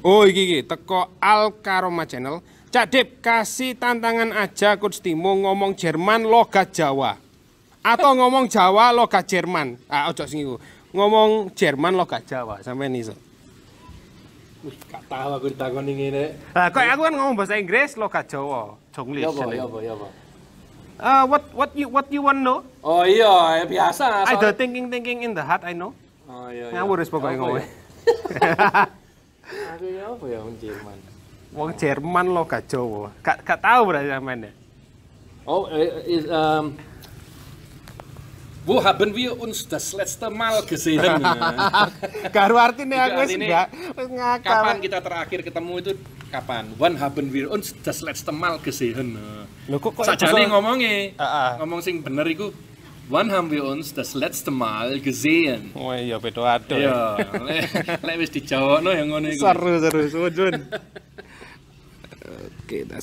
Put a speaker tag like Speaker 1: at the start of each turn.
Speaker 1: Oh iki iki teko Karoma Channel. Cak Dip kasih tantangan aja Coach Timo ngomong Jerman logat Jawa. Atau ngomong Jawa logat Jerman. Ah ojo sing iku. Ngomong Jerman logat Jawa sampean iso. Wis gak tahu aku ditakoni ngene. Lah kok aku kan ngomong bahasa Inggris logat Jawa. Jonglis. Ya apa ya apa ya apa. Uh, what what you what you want know?
Speaker 2: Oh iya, ya biasa. Soal... I the
Speaker 1: thinking thinking in the heart I know. Oh iya. iya. Ngawur wis pokoke ngowe. Aku apa ya wong Jerman? Wong Jerman lo gak Jawa. Gak gak tahu berarti namanya.
Speaker 3: Oh, eh, eh, is, um, Wo haben wir uns das letzte Mal gesehen?
Speaker 4: Karo artinya aku sih enggak ngakal.
Speaker 3: Kapan kita terakhir ketemu itu kapan? When haben wir uns das letzte Mal gesehen?
Speaker 5: Lho kok kok sajane
Speaker 3: ngomongnya. Ah, ah. Ngomong sing bener iku Wann haben wir uns das
Speaker 6: letzte Mal gesehen? Oh, ya bedo ado. Ya, lek wis dijawabno ya ngene iku. Sorry,
Speaker 1: seru sujun.
Speaker 6: Oke, okay,